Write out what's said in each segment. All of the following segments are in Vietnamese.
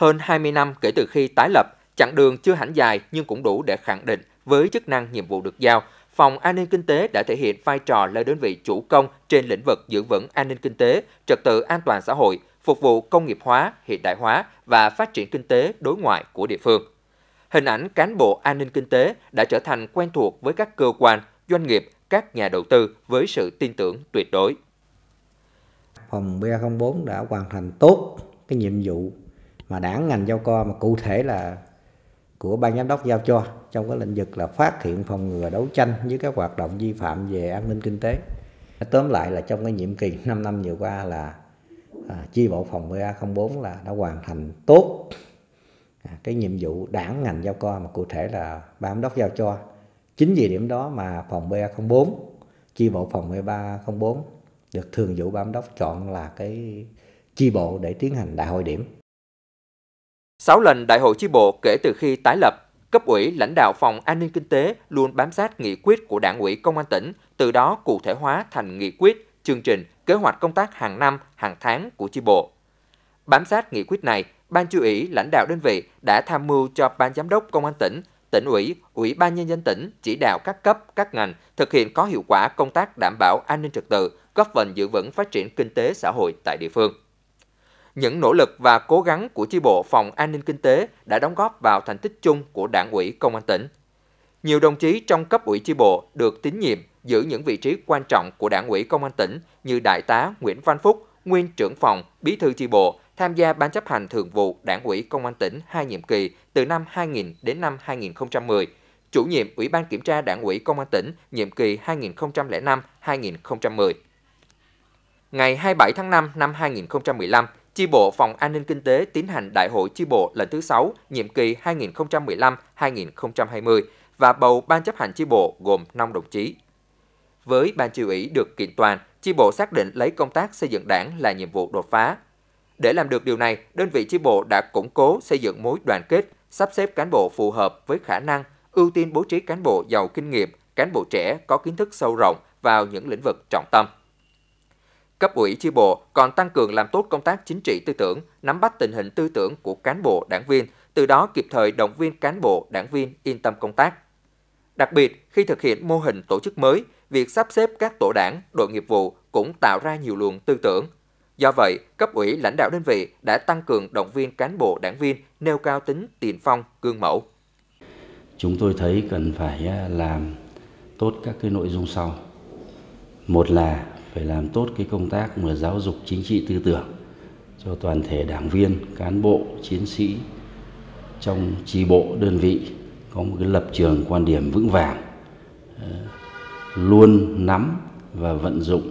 Hơn 20 năm kể từ khi tái lập, chặng đường chưa hẳn dài nhưng cũng đủ để khẳng định với chức năng nhiệm vụ được giao, Phòng An ninh Kinh tế đã thể hiện vai trò là đơn vị chủ công trên lĩnh vực giữ vững an ninh kinh tế, trật tự an toàn xã hội, phục vụ công nghiệp hóa, hiện đại hóa và phát triển kinh tế đối ngoại của địa phương. Hình ảnh cán bộ an ninh kinh tế đã trở thành quen thuộc với các cơ quan, doanh nghiệp, các nhà đầu tư với sự tin tưởng tuyệt đối. Phòng BA04 đã hoàn thành tốt cái nhiệm vụ mà đảng ngành giao co mà cụ thể là của ban giám đốc giao cho trong cái lĩnh vực là phát hiện phòng ngừa đấu tranh với các hoạt động vi phạm về an ninh kinh tế tóm lại là trong cái nhiệm kỳ 5 năm vừa qua là à, chi bộ phòng VA04 là đã hoàn thành tốt à, cái nhiệm vụ đảng ngành giao co mà cụ thể là ban giám đốc giao cho chính vì điểm đó mà phòng VA04 chi bộ phòng VA304 được thường vụ ban giám đốc chọn là cái chi bộ để tiến hành đại hội điểm 6 lần đại hội chi bộ kể từ khi tái lập, cấp ủy lãnh đạo phòng an ninh kinh tế luôn bám sát nghị quyết của Đảng ủy Công an tỉnh, từ đó cụ thể hóa thành nghị quyết, chương trình, kế hoạch công tác hàng năm, hàng tháng của chi bộ. Bám sát nghị quyết này, Ban chủ ủy lãnh đạo đơn vị đã tham mưu cho Ban giám đốc Công an tỉnh, tỉnh ủy, ủy ban nhân dân tỉnh chỉ đạo các cấp, các ngành thực hiện có hiệu quả công tác đảm bảo an ninh trật tự, góp phần giữ vững phát triển kinh tế xã hội tại địa phương. Những nỗ lực và cố gắng của chi bộ phòng an ninh kinh tế đã đóng góp vào thành tích chung của Đảng ủy Công an tỉnh. Nhiều đồng chí trong cấp ủy chi bộ được tín nhiệm giữ những vị trí quan trọng của Đảng ủy Công an tỉnh như Đại tá Nguyễn Văn Phúc, nguyên trưởng phòng, bí thư chi bộ, tham gia ban chấp hành thường vụ Đảng ủy Công an tỉnh hai nhiệm kỳ từ năm 2000 đến năm 2010, chủ nhiệm Ủy ban kiểm tra Đảng ủy Công an tỉnh nhiệm kỳ 2005-2010. Ngày 27 tháng 5 năm 2015, Chi bộ Phòng An ninh Kinh tế tiến hành Đại hội chi bộ lần thứ 6, nhiệm kỳ 2015-2020 và bầu Ban chấp hành chi bộ gồm 5 đồng chí. Với Ban chi ủy được kiện toàn, chi bộ xác định lấy công tác xây dựng đảng là nhiệm vụ đột phá. Để làm được điều này, đơn vị chi bộ đã củng cố xây dựng mối đoàn kết, sắp xếp cán bộ phù hợp với khả năng, ưu tiên bố trí cán bộ giàu kinh nghiệm, cán bộ trẻ có kiến thức sâu rộng vào những lĩnh vực trọng tâm. Cấp ủy chi bộ còn tăng cường làm tốt công tác chính trị tư tưởng, nắm bắt tình hình tư tưởng của cán bộ, đảng viên, từ đó kịp thời động viên cán bộ, đảng viên yên tâm công tác. Đặc biệt, khi thực hiện mô hình tổ chức mới, việc sắp xếp các tổ đảng, đội nghiệp vụ cũng tạo ra nhiều luồng tư tưởng. Do vậy, cấp ủy lãnh đạo đơn vị đã tăng cường động viên cán bộ đảng viên nêu cao tính tiền phong, gương mẫu. Chúng tôi thấy cần phải à, làm tốt các cái nội dung sau. Một là phải làm tốt cái công tác mà giáo dục chính trị tư tưởng cho toàn thể đảng viên, cán bộ, chiến sĩ trong tri bộ đơn vị có một cái lập trường quan điểm vững vàng ờ, luôn nắm và vận dụng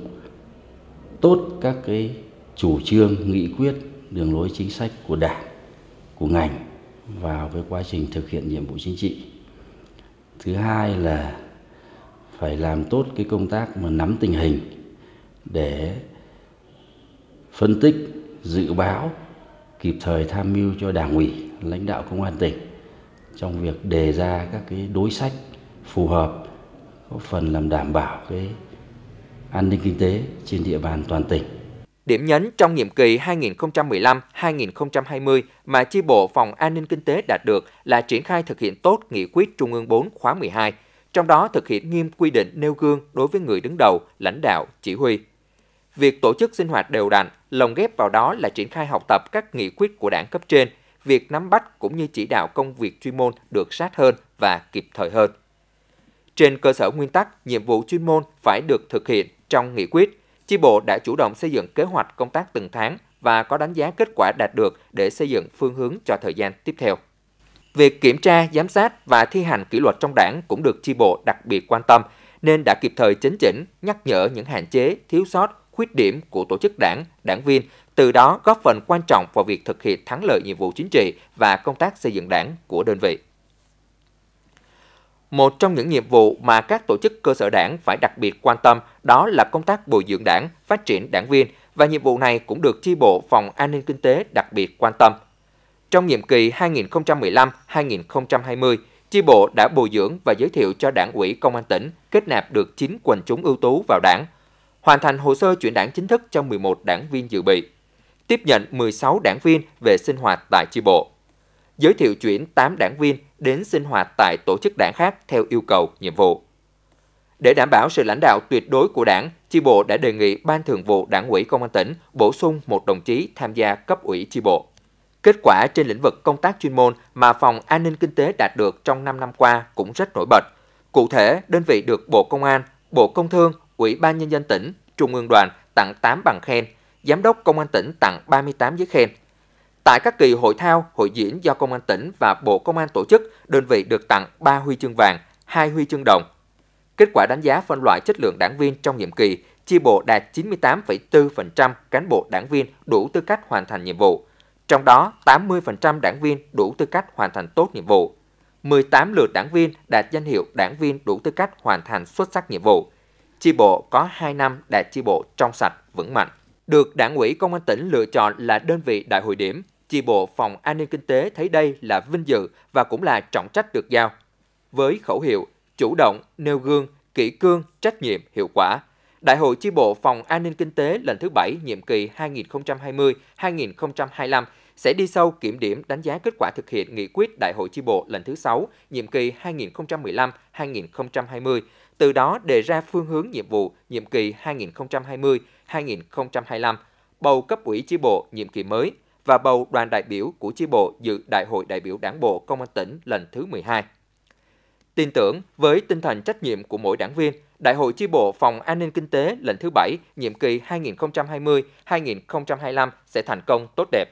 tốt các cái chủ trương, nghị quyết, đường lối chính sách của Đảng, của ngành vào cái quá trình thực hiện nhiệm vụ chính trị. Thứ hai là phải làm tốt cái công tác mà nắm tình hình để phân tích dự báo kịp thời tham mưu cho đảng ủy lãnh đạo công an tỉnh trong việc đề ra các cái đối sách phù hợp góp phần làm đảm bảo cái an ninh kinh tế trên địa bàn toàn tỉnh. Điểm nhấn trong nhiệm kỳ 2015-2020 mà chi bộ phòng an ninh kinh tế đạt được là triển khai thực hiện tốt nghị quyết Trung ương 4 khóa 12 – trong đó thực hiện nghiêm quy định nêu gương đối với người đứng đầu, lãnh đạo, chỉ huy. Việc tổ chức sinh hoạt đều đặn, lồng ghép vào đó là triển khai học tập các nghị quyết của đảng cấp trên, việc nắm bắt cũng như chỉ đạo công việc chuyên môn được sát hơn và kịp thời hơn. Trên cơ sở nguyên tắc, nhiệm vụ chuyên môn phải được thực hiện trong nghị quyết, chi bộ đã chủ động xây dựng kế hoạch công tác từng tháng và có đánh giá kết quả đạt được để xây dựng phương hướng cho thời gian tiếp theo. Việc kiểm tra, giám sát và thi hành kỷ luật trong đảng cũng được chi bộ đặc biệt quan tâm, nên đã kịp thời chấn chỉnh, nhắc nhở những hạn chế, thiếu sót, khuyết điểm của tổ chức đảng, đảng viên, từ đó góp phần quan trọng vào việc thực hiện thắng lợi nhiệm vụ chính trị và công tác xây dựng đảng của đơn vị. Một trong những nhiệm vụ mà các tổ chức cơ sở đảng phải đặc biệt quan tâm đó là công tác bồi dưỡng đảng, phát triển đảng viên và nhiệm vụ này cũng được chi bộ Phòng An ninh Kinh tế đặc biệt quan tâm – trong nhiệm kỳ 2015-2020, chi bộ đã bồi dưỡng và giới thiệu cho đảng ủy công an tỉnh kết nạp được 9 quần chúng ưu tú vào đảng, hoàn thành hồ sơ chuyển đảng chính thức cho 11 đảng viên dự bị, tiếp nhận 16 đảng viên về sinh hoạt tại chi bộ, giới thiệu chuyển 8 đảng viên đến sinh hoạt tại tổ chức đảng khác theo yêu cầu, nhiệm vụ. Để đảm bảo sự lãnh đạo tuyệt đối của đảng, chi bộ đã đề nghị Ban thường vụ Đảng ủy Công an tỉnh bổ sung một đồng chí tham gia cấp ủy chi bộ. Kết quả trên lĩnh vực công tác chuyên môn mà Phòng An ninh Kinh tế đạt được trong 5 năm qua cũng rất nổi bật. Cụ thể, đơn vị được Bộ Công an, Bộ Công Thương, Ủy ban Nhân dân tỉnh, Trung ương đoàn tặng 8 bằng khen, Giám đốc Công an tỉnh tặng 38 giấy khen. Tại các kỳ hội thao, hội diễn do Công an tỉnh và Bộ Công an tổ chức, đơn vị được tặng 3 huy chương vàng, 2 huy chương đồng. Kết quả đánh giá phân loại chất lượng đảng viên trong nhiệm kỳ, chi bộ đạt 98,4% cán bộ đảng viên đủ tư cách hoàn thành nhiệm vụ. Trong đó, 80% đảng viên đủ tư cách hoàn thành tốt nhiệm vụ. 18 lượt đảng viên đạt danh hiệu đảng viên đủ tư cách hoàn thành xuất sắc nhiệm vụ. Chi bộ có 2 năm đạt chi bộ trong sạch, vững mạnh. Được Đảng ủy Công an tỉnh lựa chọn là đơn vị đại hội điểm, chi bộ phòng an ninh kinh tế thấy đây là vinh dự và cũng là trọng trách được giao. Với khẩu hiệu chủ động, nêu gương, kỷ cương, trách nhiệm, hiệu quả, Đại hội chi bộ Phòng An ninh Kinh tế lần thứ 7 nhiệm kỳ 2020-2025 sẽ đi sâu kiểm điểm đánh giá kết quả thực hiện nghị quyết Đại hội chi bộ lần thứ 6 nhiệm kỳ 2015-2020, từ đó đề ra phương hướng nhiệm vụ nhiệm kỳ 2020-2025, bầu cấp ủy chi bộ nhiệm kỳ mới và bầu đoàn đại biểu của chi bộ dự Đại hội đại biểu Đảng bộ Công an tỉnh lần thứ 12. Tin tưởng với tinh thần trách nhiệm của mỗi đảng viên, Đại hội chi bộ Phòng An ninh Kinh tế lần thứ 7, nhiệm kỳ 2020-2025 sẽ thành công tốt đẹp.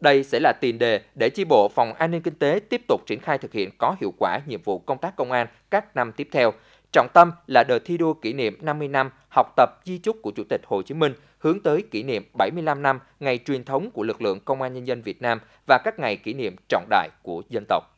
Đây sẽ là tiền đề để chi bộ Phòng An ninh Kinh tế tiếp tục triển khai thực hiện có hiệu quả nhiệm vụ công tác công an các năm tiếp theo. Trọng tâm là đợt thi đua kỷ niệm 50 năm học tập di trúc của Chủ tịch Hồ Chí Minh hướng tới kỷ niệm 75 năm ngày truyền thống của lực lượng Công an Nhân dân Việt Nam và các ngày kỷ niệm trọng đại của dân tộc.